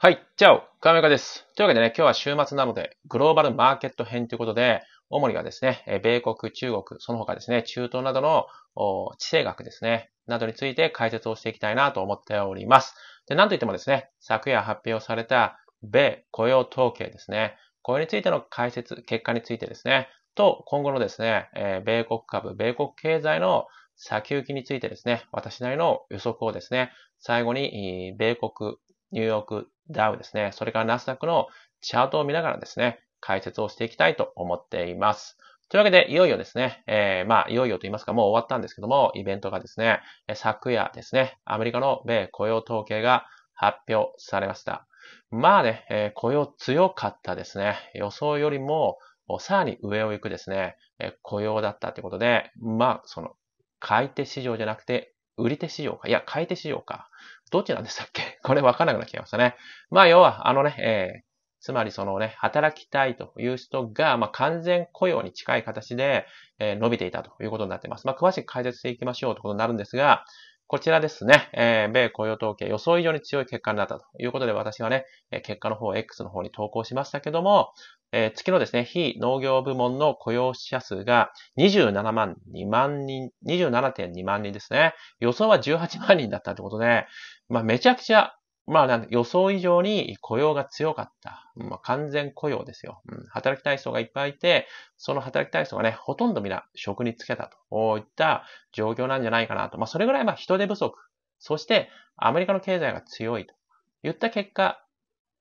はい、ゃあ、カメカです。というわけでね、今日は週末なので、グローバルマーケット編ということで、主にがですね、米国、中国、その他ですね、中東などの地政学ですね、などについて解説をしていきたいなと思っております。で、なんといってもですね、昨夜発表された米雇用統計ですね、これについての解説、結果についてですね、と、今後のですね、え米国株、米国経済の先行きについてですね、私なりの予測をですね、最後に、米国ニューヨークダウですね、それからナスダックのチャートを見ながらですね、解説をしていきたいと思っています。というわけで、いよいよですね、えー、まあ、いよいよと言いますか、もう終わったんですけども、イベントがですね、昨夜ですね、アメリカの米雇用統計が発表されました。まあね、えー、雇用強かったですね。予想よりも、さらに上を行くですね、えー、雇用だったということで、まあ、その、買い手市場じゃなくて、売り手市場か。いや、買い手市場か。どっちなんでしたっけ これわかんなくなっちゃいましたね。まあ、要は、あのね、えー、つまりそのね、働きたいという人が、まあ、完全雇用に近い形で、えー、伸びていたということになっています。まあ、詳しく解説していきましょうということになるんですが、こちらですね、えー、米雇用統計予想以上に強い結果になったということで、私はね、結果の方、X の方に投稿しましたけども、えー、月のですね、非農業部門の雇用者数が27万2万人、27.2万人ですね。予想は18万人だったってことで、まあ、めちゃくちゃまあ、予想以上に雇用が強かった。まあ、完全雇用ですよ、うん。働きたい人がいっぱいいて、その働きたい人がね、ほとんど皆職に就けたといった状況なんじゃないかなと。まあ、それぐらいまあ人手不足。そして、アメリカの経済が強いといった結果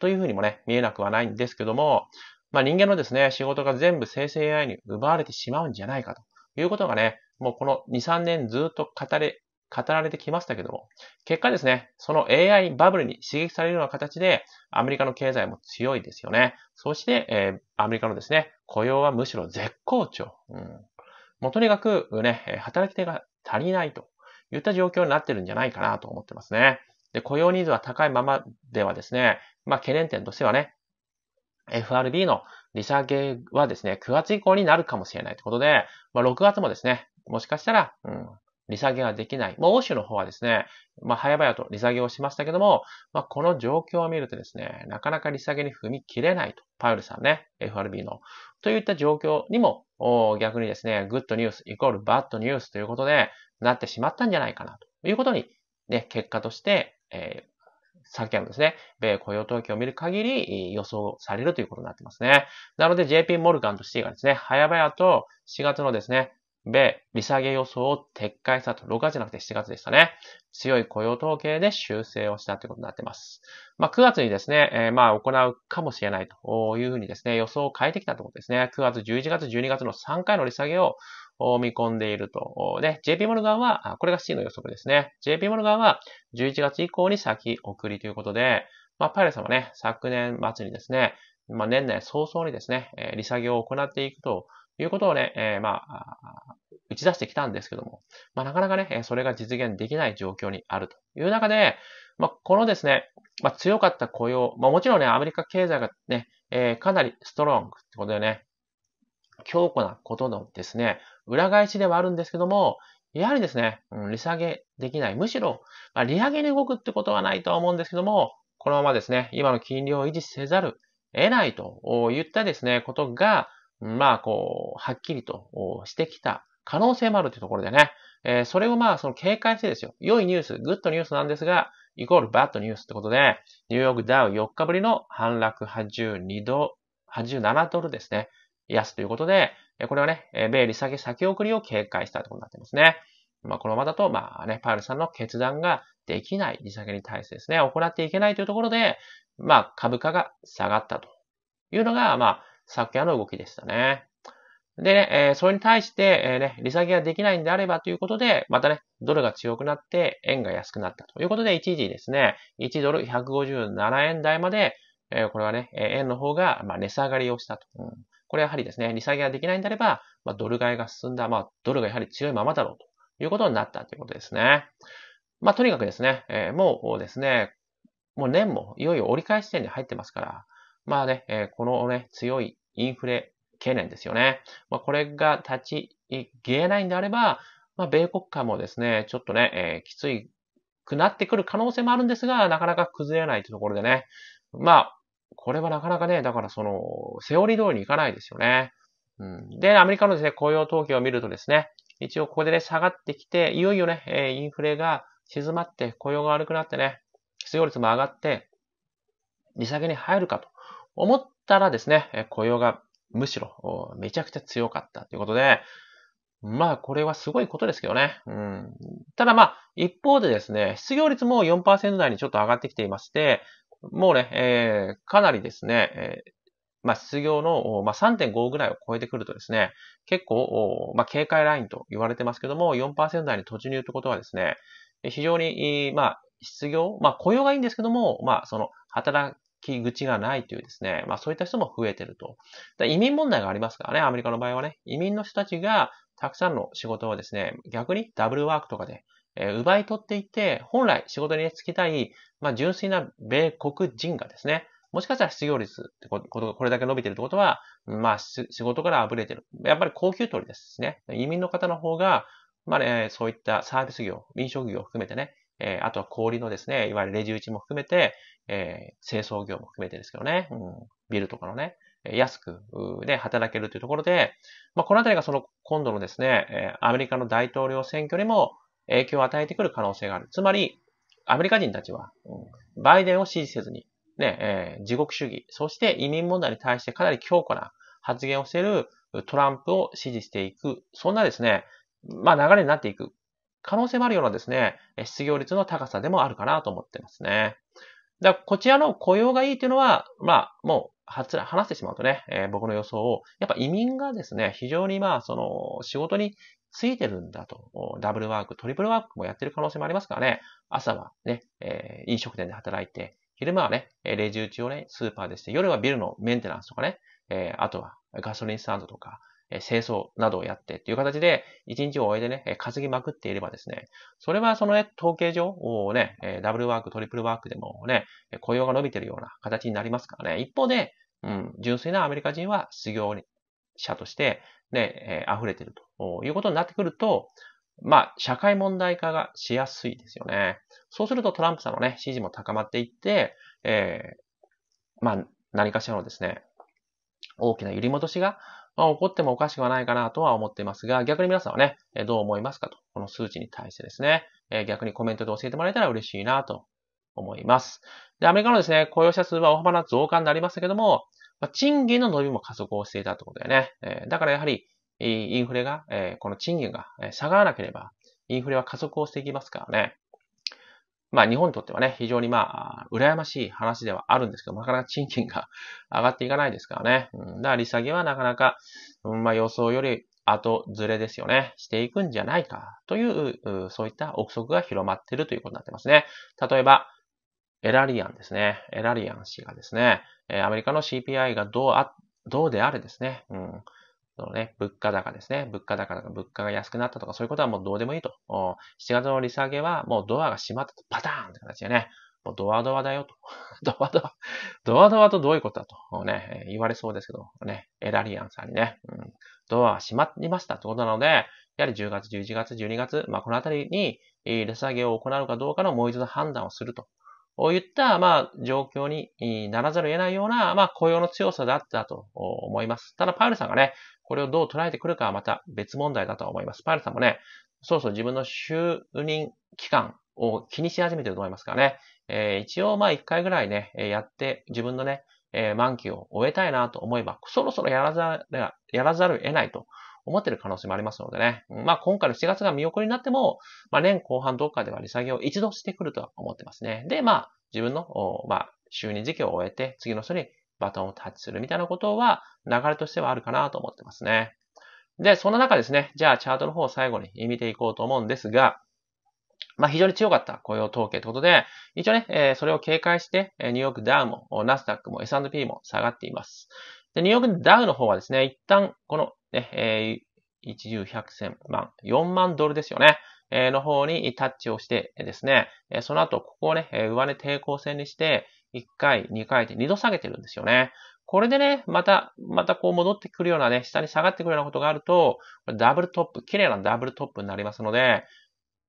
というふうにもね、見えなくはないんですけども、まあ、人間のですね、仕事が全部生成 AI に奪われてしまうんじゃないかということがね、もうこの2、3年ずっと語れ語られてきましたけども、結果ですね、その AI バブルに刺激されるような形で、アメリカの経済も強いですよね。そして、えー、アメリカのですね、雇用はむしろ絶好調。うん、もうとにかくね、働き手が足りないといった状況になってるんじゃないかなと思ってますね。で、雇用ニーズは高いままではですね、まあ懸念点としてはね、FRB の利下げはですね、9月以降になるかもしれないということで、まあ、6月もですね、もしかしたら、うん、利下げができない。まあ、欧州の方はですね、まあ、早々と利下げをしましたけども、まあ、この状況を見るとですね、なかなか利下げに踏み切れないと。パウルさんね、FRB の。といった状況にも、逆にですね、グッドニュースイコールバッドニュースということで、なってしまったんじゃないかな、ということに、ね、結果として、えーっきのですね、米雇用統計を見る限り予想されるということになってますね。なので JP モルガンとシティがですね、早々と4月のですね、米利下げ予想を撤回したと、6月じゃなくて7月でしたね。強い雇用統計で修正をしたということになっています。まあ、9月にですね、えー、まあ、行うかもしれないというふうにですね、予想を変えてきたところですね。9月、11月、12月の3回の利下げを見込んでいると。で、JP モルガンは、これが C の予測ですね。JP モルガンは11月以降に先送りということで、まあ、パイレさんはね、昨年末にですね、まあ、年内早々にですね、利下げを行っていくということをね、えー、まあ、打ち出してきたんですけども、まあ、なかなかね、それが実現できない状況にあるという中で、まあ、このですね、まあ、強かった雇用、まあ、もちろんね、アメリカ経済がね、えー、かなりストロングってことでね、強固なことのですね、裏返しではあるんですけども、やはりですね、うん、利下げできない。むしろ、まあ、利上げに動くってことはないとは思うんですけども、このままですね、今の金利を維持せざる得ないといったですね、ことが、まあ、こう、はっきりとしてきた可能性もあるというところでね、えー、それをまあ、その警戒してですよ。良いニュース、グッドニュースなんですが、イコールバッドニュースってことで、ニューヨークダウ4日ぶりの反落82ド87ドルですね。安ということで、これはね、米利下げ先送りを警戒したところになってますね。まあ、このままだと、まあね、パールさんの決断ができない利下げに対してですね、行っていけないというところで、まあ、株価が下がったというのが、まあ、昨夜の動きでしたね。でね、えー、それに対して、えー、ね、利下げができないんであればということで、またね、ドルが強くなって円が安くなったということで、一時ですね、1ドル157円台まで、えー、これはね、え円の方が、まあ、値下がりをしたと。うん、これはやはりですね、利下げができないんであれば、まあ、ドル買いが進んだ、まあ、ドルがやはり強いままだろうということになったということですね。まあ、とにかくですね、えー、もうですね、もう年もいよいよ折り返し点に入ってますから、まあね、えー、このね、強いインフレ懸念ですよね。まあ、これが立ち消えないんであれば、まあ、米国株もですね、ちょっとね、えー、きついくなってくる可能性もあるんですが、なかなか崩れないというところでね。まあ、これはなかなかね、だからその、セオリー通りにいかないですよね。うん、で、アメリカのですね、雇用統計を見るとですね、一応ここでね、下がってきて、いよいよね、えー、インフレが静まって、雇用が悪くなってね、失業率も上がって、利下げに入るかと思ったらですね、雇用がむしろめちゃくちゃ強かったということで、まあこれはすごいことですけどね。うん、ただまあ一方でですね、失業率も4%台にちょっと上がってきていまして、もうね、えー、かなりですね、えー、まあ失業の、まあ、3.5ぐらいを超えてくるとですね、結構、まあ、警戒ラインと言われてますけども、4%台に突入ということはですね、非常に、まあ、失業、まあ、雇用がいいんですけども、まあ、その、働き口がないというですね、まあそういった人も増えてると。移民問題がありますからね、アメリカの場合はね、移民の人たちがたくさんの仕事をですね、逆にダブルワークとかで、えー、奪い取っていって、本来仕事につきたい、まあ純粋な米国人がですね、もしかしたら失業率ってこと、これだけ伸びてるってことは、まあ、仕事から溢れてる。やっぱり高給取りですね。移民の方の方が、まあね、そういったサービス業、飲食業を含めてね、えー、あとは氷のですね、いわゆるレジ打ちも含めて、えー、清掃業も含めてですけどね、うん、ビルとかのね、安くで働けるというところで、まあ、このあたりがその今度のですね、えアメリカの大統領選挙にも影響を与えてくる可能性がある。つまり、アメリカ人たちは、うん、バイデンを支持せずに、ね、えー、地獄主義、そして移民問題に対してかなり強固な発言をしているトランプを支持していく、そんなですね、まあ流れになっていく可能性もあるようなですね、失業率の高さでもあるかなと思ってますね。だこちらの雇用がいいというのは、まあ、もう、話してしまうとね、えー、僕の予想を、やっぱ移民がですね、非常にまあ、その、仕事についてるんだと、ダブルワーク、トリプルワークもやってる可能性もありますからね、朝はね、えー、飲食店で働いて、昼間はね、レジ打ちをね、スーパーでして、夜はビルのメンテナンスとかね、えー、あとはガソリンスタンドとか、え清掃などをやってっていう形で、一日を終えてね、稼ぎまくっていればですね、それはそのね、統計上をね、ダブルワーク、トリプルワークでもね、雇用が伸びてるような形になりますからね、一方で、うん、純粋なアメリカ人は失業者として、ね、溢れてるということになってくると、まあ、社会問題化がしやすいですよね。そうするとトランプさんのね、支持も高まっていって、えー、まあ、何かしらのですね、大きな揺り戻しがまあ、怒ってもおかしくはないかなとは思っていますが、逆に皆さんはね、どう思いますかと、この数値に対してですね、逆にコメントで教えてもらえたら嬉しいなと思います。で、アメリカのですね、雇用者数は大幅な増加になりましたけども、まあ、賃金の伸びも加速をしていたということでね、えだからやはり、インフレが、えこの賃金が下がらなければ、インフレは加速をしていきますからね。まあ日本にとってはね、非常にまあ、羨ましい話ではあるんですけど、なかなか賃金が上がっていかないですからね。うん、だから利下げはなかなか、うん、まあ予想より後ずれですよね。していくんじゃないかという、そういった憶測が広まっているということになってますね。例えば、エラリアンですね。エラリアン氏がですね、アメリカの CPI がどうあ、どうであれですね。うんそのね、物価高ですね。物価高とか物価が安くなったとかそういうことはもうどうでもいいと。7月の利下げはもうドアが閉まったとパターンって形でね、もうドアドアだよと。ドアドア、ドアドアとどういうことだと、ね、言われそうですけど、ね、エラリアンさんにね、うん、ドア閉まりましたってことなので、やはり10月、11月、12月、まあ、このあたりに、利下げを行うかどうかのもう一度判断をするといった、まあ、状況にならざるを得ないような、まあ、雇用の強さだったと思います。ただ、パールさんがね、これをどう捉えてくるかはまた別問題だと思います。パールさんもね、そうそう自分の就任期間を気にし始めてると思いますからね、えー、一応、まあ、一回ぐらいね、やって、自分のね、えー、満期を終えたいなと思えば、そろそろやらざる、やらざるを得ないと思ってる可能性もありますのでね。まあ、今回の7月が見送りになっても、まあ、年後半どっかでは利下げを一度してくるとは思ってますね。で、まあ、自分の、まあ、就任時期を終えて、次の人にバトンをタッチするみたいなことは、流れとしてはあるかなと思ってますね。で、そんな中ですね、じゃあチャートの方を最後に見ていこうと思うんですが、まあ、非常に強かった雇用統計ということで、一応ね、えー、それを警戒して、ニューヨークダウも、ナスダックも S&P も下がっています。で、ニューヨークダウの方はですね、一旦、このね、えー、10、1万、四万ドルですよね。えー、の方にタッチをしてですね、えー、その後、ここをね、えー、上値抵抗線にして、一回、二回で度下げてるんですよね。これでね、また、またこう戻ってくるようなね、下に下がってくるようなことがあると、ダブルトップ、綺麗なダブルトップになりますので、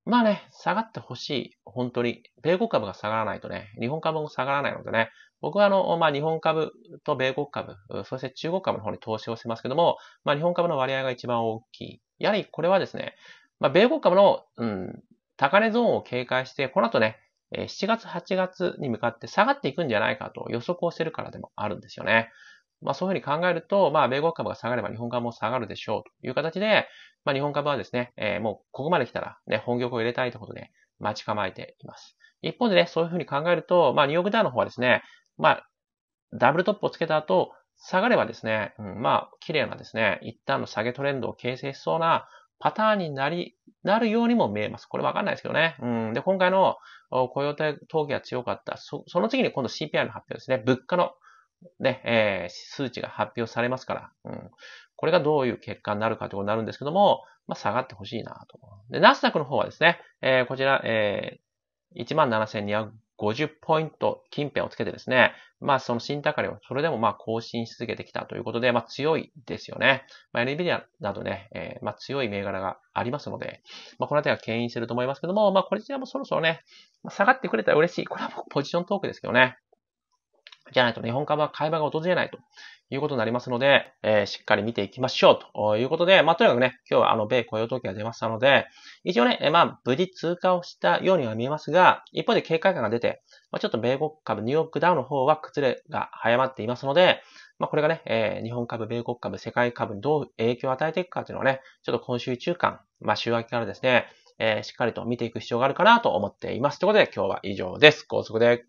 まあね、下がってほしい。本当に。米国株が下がらないとね、日本株も下がらないのでね、僕はあの、まあ、日本株と米国株、そして中国株の方に投資をしてますけども、まあ、日本株の割合が一番大きい。やはりこれはですね、まあ、米国株の、うん、高値ゾーンを警戒して、この後ね、7月、8月に向かって下がっていくんじゃないかと予測をしてるからでもあるんですよね。まあそういうふうに考えると、まあ米国株が下がれば日本株も下がるでしょうという形で、まあ日本株はですね、えー、もうここまで来たらね、本業を入れたいということで待ち構えています。一方でね、そういうふうに考えると、まあニューヨークダウの方はですね、まあ、ダブルトップをつけた後、下がればですね、うん、まあ、綺麗なですね、一旦の下げトレンドを形成しそうなパターンになり、なるようにも見えます。これわかんないですけどね。うん。で、今回の雇用統計が強かった。その次に今度 CPI の発表ですね。物価のね、えー、数値が発表されますから。うん。これがどういう結果になるかということになるんですけども、まあ、下がってほしいなと。で、ナスダックの方はですね、えー、こちら、えー、17,250 50ポイント近辺をつけてですね、まあその新高値をそれでもまあ更新し続けてきたということで、まあ強いですよね。まあ NVIDIA などね、えー、まあ強い銘柄がありますので、まあこの辺りは牽引してると思いますけども、まあこちらもそろそろね、下がってくれたら嬉しい。これはポジショントークですけどね。じゃないと日本株は買い場が訪れないということになりますので、えー、しっかり見ていきましょうということで、まあ、とにかくね、今日はあの、米雇用統計が出ましたので、一応ね、えー、まあ、無事通過をしたようには見えますが、一方で警戒感が出て、まあ、ちょっと米国株、ニューヨークダウの方は崩れが早まっていますので、まあ、これがね、えー、日本株、米国株、世界株にどう影響を与えていくかというのはね、ちょっと今週中間、まあ、週明けからですね、えー、しっかりと見ていく必要があるかなと思っています。ということで、今日は以上です。高速で